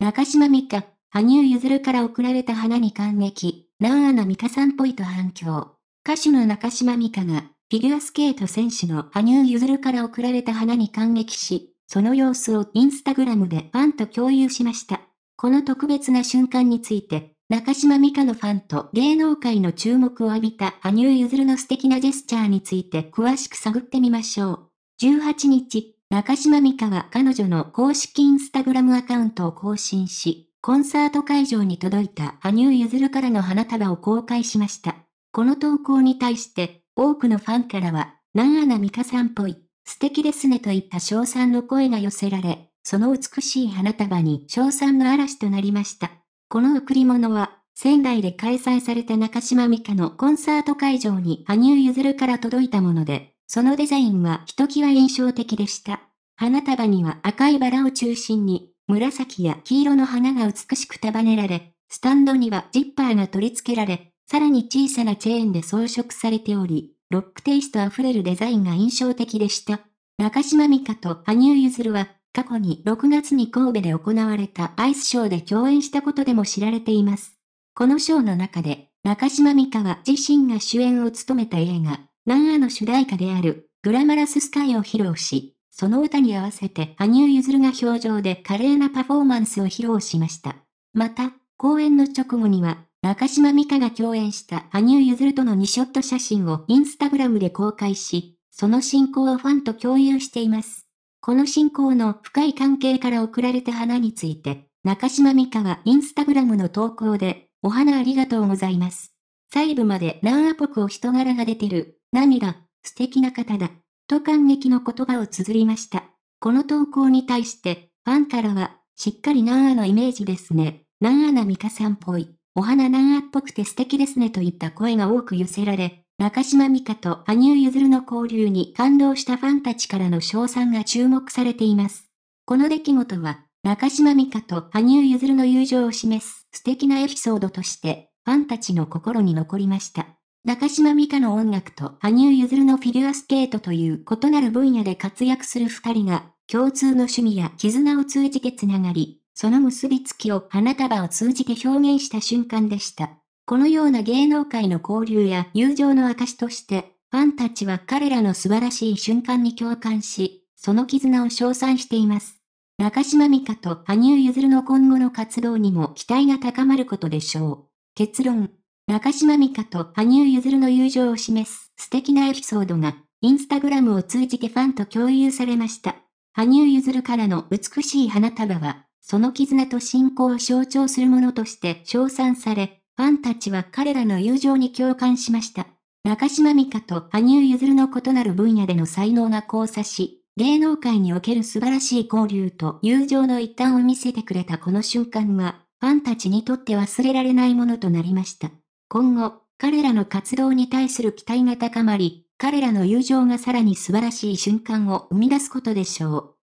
中島美香、羽生結弦から贈られた花に感激、南アナ美香さんぽいと反響。歌手の中島美香が、フィギュアスケート選手の羽生結弦から贈られた花に感激し、その様子をインスタグラムでファンと共有しました。この特別な瞬間について、中島美香のファンと芸能界の注目を浴びた羽生結弦の素敵なジェスチャーについて詳しく探ってみましょう。18日、中島美嘉は彼女の公式インスタグラムアカウントを更新し、コンサート会場に届いた羽生結弦からの花束を公開しました。この投稿に対して多くのファンからは、なんあな美香さんっぽい、素敵ですねといった賞賛の声が寄せられ、その美しい花束に賞賛の嵐となりました。この贈り物は、仙台で開催された中島美香のコンサート会場に羽生結弦から届いたもので、そのデザインはひときわ印象的でした。花束には赤いバラを中心に、紫や黄色の花が美しく束ねられ、スタンドにはジッパーが取り付けられ、さらに小さなチェーンで装飾されており、ロックテイストあふれるデザインが印象的でした。中島美香と羽生結弦は、過去に6月に神戸で行われたアイスショーで共演したことでも知られています。このショーの中で、中島美香は自身が主演を務めた映画、ナンアの主題歌である、グラマラススカイを披露し、その歌に合わせて羽生結弦が表情で華麗なパフォーマンスを披露しました。また、公演の直後には、中島美香が共演した羽生結弦との2ショット写真をインスタグラムで公開し、その進行をファンと共有しています。この進行の深い関係から送られた花について、中島美香はインスタグラムの投稿で、お花ありがとうございます。細部まで何アポクを人柄が出てる、涙、素敵な方だ、と感激の言葉を綴りました。この投稿に対して、ファンからは、しっかり南アのイメージですね。南アな美香さんっぽい。お花南アっぽくて素敵ですねといった声が多く寄せられ、中島美香と羽生結弦の交流に感動したファンたちからの称賛が注目されています。この出来事は、中島美香と羽生結弦の友情を示す素敵なエピソードとしてファンたちの心に残りました。中島美香の音楽と羽生結弦のフィギュアスケートという異なる分野で活躍する二人が、共通の趣味や絆を通じてつながり、その結びつきを花束を通じて表現した瞬間でした。このような芸能界の交流や友情の証として、ファンたちは彼らの素晴らしい瞬間に共感し、その絆を称賛しています。中島美香と羽生結弦の今後の活動にも期待が高まることでしょう。結論。中島美香と羽生結弦の友情を示す素敵なエピソードが、インスタグラムを通じてファンと共有されました。羽生結弦からの美しい花束は、その絆と信仰を象徴するものとして称賛され、ファンたちは彼らの友情に共感しました。中島美香と羽生結弦の異なる分野での才能が交差し、芸能界における素晴らしい交流と友情の一端を見せてくれたこの瞬間は、ファンたちにとって忘れられないものとなりました。今後、彼らの活動に対する期待が高まり、彼らの友情がさらに素晴らしい瞬間を生み出すことでしょう。